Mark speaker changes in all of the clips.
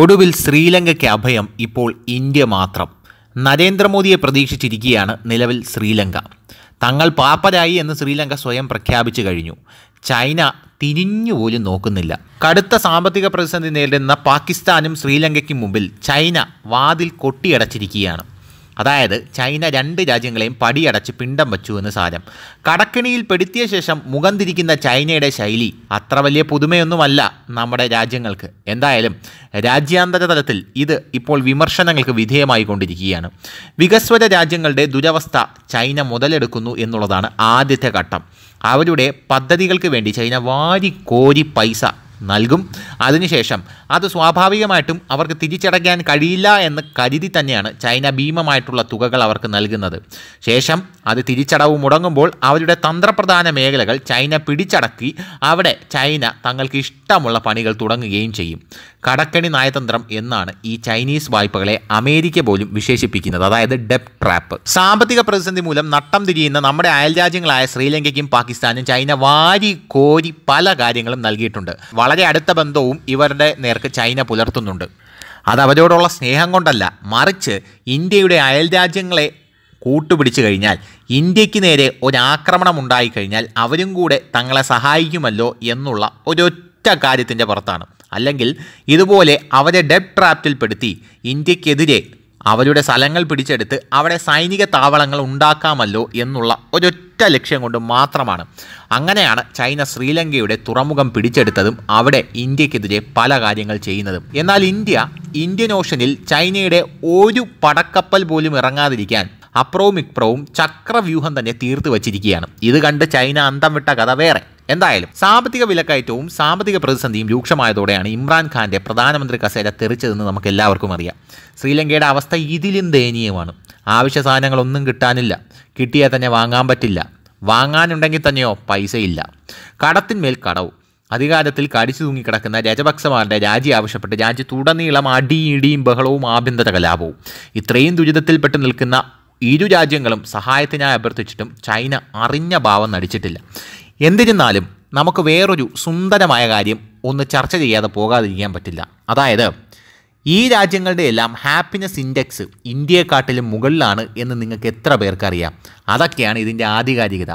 Speaker 1: ഒടുവിൽ ശ്രീലങ്കയ്ക്ക് അഭയം ഇപ്പോൾ ഇന്ത്യ മാത്രം നരേന്ദ്രമോദിയെ പ്രതീക്ഷിച്ചിരിക്കുകയാണ് നിലവിൽ ശ്രീലങ്ക തങ്ങൾ പാപ്പരായി എന്ന് ശ്രീലങ്ക സ്വയം പ്രഖ്യാപിച്ചു കഴിഞ്ഞു ചൈന തിരിഞ്ഞുപോലും നോക്കുന്നില്ല കടുത്ത സാമ്പത്തിക പ്രതിസന്ധി നേരിടുന്ന പാകിസ്ഥാനും ശ്രീലങ്കയ്ക്കും മുമ്പിൽ ചൈന വാതിൽ കൊട്ടിയടച്ചിരിക്കുകയാണ് അതായത് ചൈന രണ്ട് രാജ്യങ്ങളെയും പടിയടച്ച് പിണ്ടം വച്ചു എന്ന് സാരം കടക്കിണിയിൽ പെടുത്തിയ ശേഷം മുഖം തിരിക്കുന്ന ചൈനയുടെ ശൈലി അത്ര വലിയ പുതുമയൊന്നുമല്ല നമ്മുടെ രാജ്യങ്ങൾക്ക് എന്തായാലും രാജ്യാന്തര തലത്തിൽ ഇത് ഇപ്പോൾ വിമർശനങ്ങൾക്ക് വിധേയമായി കൊണ്ടിരിക്കുകയാണ് വികസ്വര രാജ്യങ്ങളുടെ ദുരവസ്ഥ ചൈന മുതലെടുക്കുന്നു എന്നുള്ളതാണ് ആദ്യത്തെ ഘട്ടം അവരുടെ പദ്ധതികൾക്ക് വേണ്ടി ചൈന വാരി കോരി പൈസ നൽകും അതിനുശേഷം അത് സ്വാഭാവികമായിട്ടും അവർക്ക് തിരിച്ചടയ്ക്കാൻ കഴിയില്ല എന്ന് കരുതി തന്നെയാണ് ചൈന ഭീമമായിട്ടുള്ള തുകകൾ അവർക്ക് നൽകുന്നത് ശേഷം അത് തിരിച്ചടവ് മുടങ്ങുമ്പോൾ അവരുടെ തന്ത്രപ്രധാന മേഖലകൾ ചൈന പിടിച്ചടക്കി അവിടെ ചൈന തങ്ങൾക്ക് ഇഷ്ടമുള്ള പണികൾ തുടങ്ങുകയും ചെയ്യും കടക്കണി നയതന്ത്രം എന്നാണ് ഈ ചൈനീസ് വായ്പകളെ അമേരിക്ക പോലും വിശേഷിപ്പിക്കുന്നത് അതായത് ഡെപ് ട്രാപ്പ് സാമ്പത്തിക പ്രതിസന്ധി മൂലം നട്ടം തിരിയുന്ന നമ്മുടെ അയൽരാജ്യങ്ങളായ ശ്രീലങ്കയ്ക്കും പാകിസ്ഥാനും ചൈന വാരി കോരി പല കാര്യങ്ങളും നൽകിയിട്ടുണ്ട് വളരെ അടുത്ത ബന്ധവും ഇവരുടെ നേർക്ക് ചൈന പുലർത്തുന്നുണ്ട് അത് അവരോടുള്ള സ്നേഹം കൊണ്ടല്ല മറിച്ച് ഇന്ത്യയുടെ അയൽരാജ്യങ്ങളെ കൂട്ടുപിടിച്ചു കഴിഞ്ഞാൽ ഇന്ത്യക്ക് നേരെ ഒരാക്രമണം ഉണ്ടായിക്കഴിഞ്ഞാൽ അവരും കൂടെ തങ്ങളെ സഹായിക്കുമല്ലോ എന്നുള്ള ഒരൊറ്റ കാര്യത്തിൻ്റെ പുറത്താണ് അല്ലെങ്കിൽ ഇതുപോലെ അവരെ ഡെപ് ട്രാപ്റ്റിൽപ്പെടുത്തി ഇന്ത്യക്കെതിരെ അവരുടെ സ്ഥലങ്ങൾ പിടിച്ചെടുത്ത് അവിടെ സൈനിക താവളങ്ങൾ ഉണ്ടാക്കാമല്ലോ എന്നുള്ള ഒരൊറ്റ ലക്ഷ്യം കൊണ്ട് മാത്രമാണ് അങ്ങനെയാണ് ചൈന ശ്രീലങ്കയുടെ തുറമുഖം പിടിച്ചെടുത്തതും അവിടെ ഇന്ത്യക്കെതിരെ പല കാര്യങ്ങൾ ചെയ്യുന്നതും എന്നാൽ ഇന്ത്യ ഇന്ത്യൻ ഓഷനിൽ ചൈനയുടെ ഒരു പടക്കപ്പൽ പോലും ഇറങ്ങാതിരിക്കാൻ അപ്രവും ഇപ്രവും ചക്രവ്യൂഹം തന്നെ തീർത്തു വച്ചിരിക്കുകയാണ് ഇത് കണ്ട് ചൈന അന്തം വിട്ട കഥ വേറെ എന്തായാലും സാമ്പത്തിക വിലക്കയറ്റവും സാമ്പത്തിക പ്രതിസന്ധിയും രൂക്ഷമായതോടെയാണ് ഇമ്രാൻഖാന്റെ പ്രധാനമന്ത്രി കസേര തെറിച്ചതെന്ന് നമുക്ക് എല്ലാവർക്കും അറിയാം ശ്രീലങ്കയുടെ അവസ്ഥ ഇതിലും ദയനീയമാണ് ആവശ്യ സാധനങ്ങളൊന്നും കിട്ടാനില്ല കിട്ടിയാൽ തന്നെ വാങ്ങാൻ പറ്റില്ല വാങ്ങാനുണ്ടെങ്കിൽ തന്നെയോ പൈസയില്ല കടത്തിന്മേൽ കടവും അധികാരത്തിൽ കടിച്ചു തൂങ്ങിക്കിടക്കുന്ന രജപക്സമാരുടെ രാജി ആവശ്യപ്പെട്ട് രാജ്യത്തുടനീളം അടിയിടിയും ബഹളവും ആഭ്യന്തര കലാപവും ഇത്രയും ദുരിതത്തിൽപ്പെട്ട് നിൽക്കുന്ന ഇരു രാജ്യങ്ങളും സഹായത്തിനായി അഭ്യർത്ഥിച്ചിട്ടും ചൈന അറിഞ്ഞ ഭാവം നടിച്ചിട്ടില്ല എന്തിരുന്നാലും നമുക്ക് വേറൊരു സുന്ദരമായ കാര്യം ഒന്ന് ചർച്ച ചെയ്യാതെ പോകാതിരിക്കാൻ പറ്റില്ല അതായത് ഈ രാജ്യങ്ങളുടെ എല്ലാം ഹാപ്പിനെസ് ഇൻഡെക്സ് ഇന്ത്യയെക്കാട്ടിലും മുകളിലാണ് എന്ന് നിങ്ങൾക്ക് എത്ര പേർക്കറിയാം അതൊക്കെയാണ് ഇതിൻ്റെ ആധികാരികത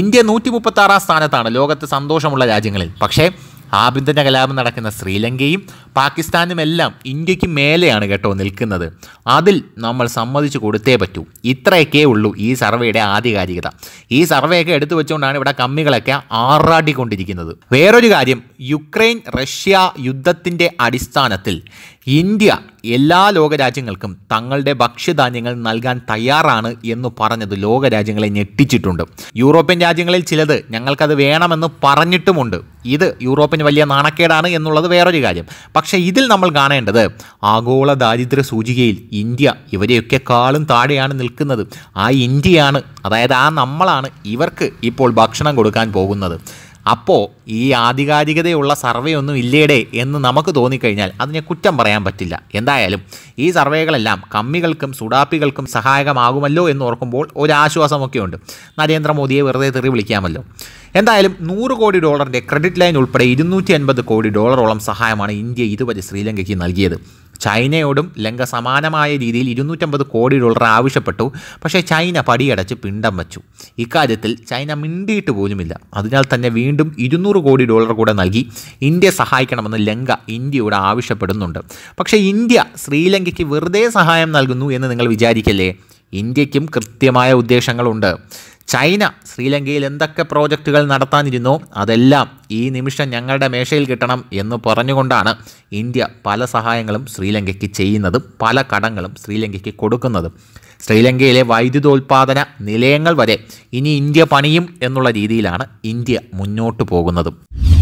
Speaker 1: ഇന്ത്യ നൂറ്റി മുപ്പത്താറാം സ്ഥാനത്താണ് ലോകത്തെ സന്തോഷമുള്ള രാജ്യങ്ങളിൽ പക്ഷേ ആഭ്യന്തര കലാപം നടക്കുന്ന ശ്രീലങ്കയും പാകിസ്ഥാനും എല്ലാം ഇന്ത്യക്ക് മേലെയാണ് കേട്ടോ നിൽക്കുന്നത് അതിൽ നമ്മൾ സമ്മതിച്ചു കൊടുത്തേ പറ്റൂ ഇത്രയൊക്കെ ഉള്ളൂ ഈ സർവേയുടെ ആധികാരികത ഈ സർവേയൊക്കെ എടുത്തു വെച്ചുകൊണ്ടാണ് ഇവിടെ കമ്മികളൊക്കെ ആറാടിക്കൊണ്ടിരിക്കുന്നത് വേറൊരു കാര്യം യുക്രൈൻ റഷ്യ യുദ്ധത്തിൻ്റെ അടിസ്ഥാനത്തിൽ ഇന്ത്യ എല്ലാ ലോകരാജ്യങ്ങൾക്കും തങ്ങളുടെ ഭക്ഷ്യധാന്യങ്ങൾ നൽകാൻ തയ്യാറാണ് എന്ന് പറഞ്ഞത് ലോകരാജ്യങ്ങളെ ഞെട്ടിച്ചിട്ടുണ്ട് യൂറോപ്യൻ രാജ്യങ്ങളിൽ ചിലത് ഞങ്ങൾക്കത് വേണമെന്ന് പറഞ്ഞിട്ടുമുണ്ട് ഇത് യൂറോപ്പിന് വലിയ നാണക്കേടാണ് എന്നുള്ളത് വേറൊരു കാര്യം പക്ഷേ ഇതിൽ നമ്മൾ കാണേണ്ടത് ആഗോള ദാരിദ്ര്യ സൂചികയിൽ ഇന്ത്യ ഇവരെയൊക്കെ കാളും താഴെയാണ് നിൽക്കുന്നത് ആ ഇന്ത്യയാണ് അതായത് ആ നമ്മളാണ് ഇവർക്ക് ഇപ്പോൾ ഭക്ഷണം കൊടുക്കാൻ പോകുന്നത് അപ്പോൾ ഈ ആധികാരികതയുള്ള സർവേ ഒന്നും ഇല്ലേടേ എന്ന് നമുക്ക് തോന്നിക്കഴിഞ്ഞാൽ അതിനെ കുറ്റം പറയാൻ പറ്റില്ല എന്തായാലും ഈ സർവേകളെല്ലാം കമ്മികൾക്കും സുഡാപ്പികൾക്കും സഹായകമാകുമല്ലോ എന്ന് ഓർക്കുമ്പോൾ ഒരാശ്വാസമൊക്കെയുണ്ട് ഉണ്ട് നരേന്ദ്രമോദിയെ വെറുതെ തെറി വിളിക്കാമല്ലോ എന്തായാലും നൂറ് കോടി ഡോളറിൻ്റെ ക്രെഡിറ്റ് ലൈൻ ഉൾപ്പെടെ ഇരുന്നൂറ്റി കോടി ഡോളറോളം സഹായമാണ് ഇന്ത്യ ഇതുവരെ ശ്രീലങ്കയ്ക്ക് നൽകിയത് ചൈനയോടും ലങ്ക സമാനമായ രീതിയിൽ ഇരുന്നൂറ്റമ്പത് കോടി ഡോളർ ആവശ്യപ്പെട്ടു പക്ഷേ ചൈന പടിയടച്ച് പിണ്ടം വച്ചു ഇക്കാര്യത്തിൽ ചൈന മിണ്ടിയിട്ട് പോലുമില്ല അതിനാൽ തന്നെ വീണ്ടും ഇരുന്നൂറ് കോടി ഡോളർ കൂടെ നൽകി ഇന്ത്യ സഹായിക്കണമെന്ന് ലങ്ക ഇന്ത്യയോട് ആവശ്യപ്പെടുന്നുണ്ട് പക്ഷേ ഇന്ത്യ ശ്രീലങ്കയ്ക്ക് വെറുതെ സഹായം നൽകുന്നു എന്ന് നിങ്ങൾ വിചാരിക്കല്ലേ ഇന്ത്യക്കും കൃത്യമായ ഉദ്ദേശങ്ങളുണ്ട് ചൈന ശ്രീലങ്കയിൽ എന്തൊക്കെ പ്രോജക്റ്റുകൾ നടത്താനിരുന്നോ അതെല്ലാം ഈ നിമിഷം ഞങ്ങളുടെ മേശയിൽ കിട്ടണം എന്ന് പറഞ്ഞുകൊണ്ടാണ് ഇന്ത്യ പല സഹായങ്ങളും ശ്രീലങ്കയ്ക്ക് ചെയ്യുന്നതും പല കടങ്ങളും ശ്രീലങ്കയ്ക്ക് കൊടുക്കുന്നതും ശ്രീലങ്കയിലെ വൈദ്യുതോൽപാദന നിലയങ്ങൾ വരെ ഇനി ഇന്ത്യ പണിയും എന്നുള്ള രീതിയിലാണ് ഇന്ത്യ മുന്നോട്ട് പോകുന്നതും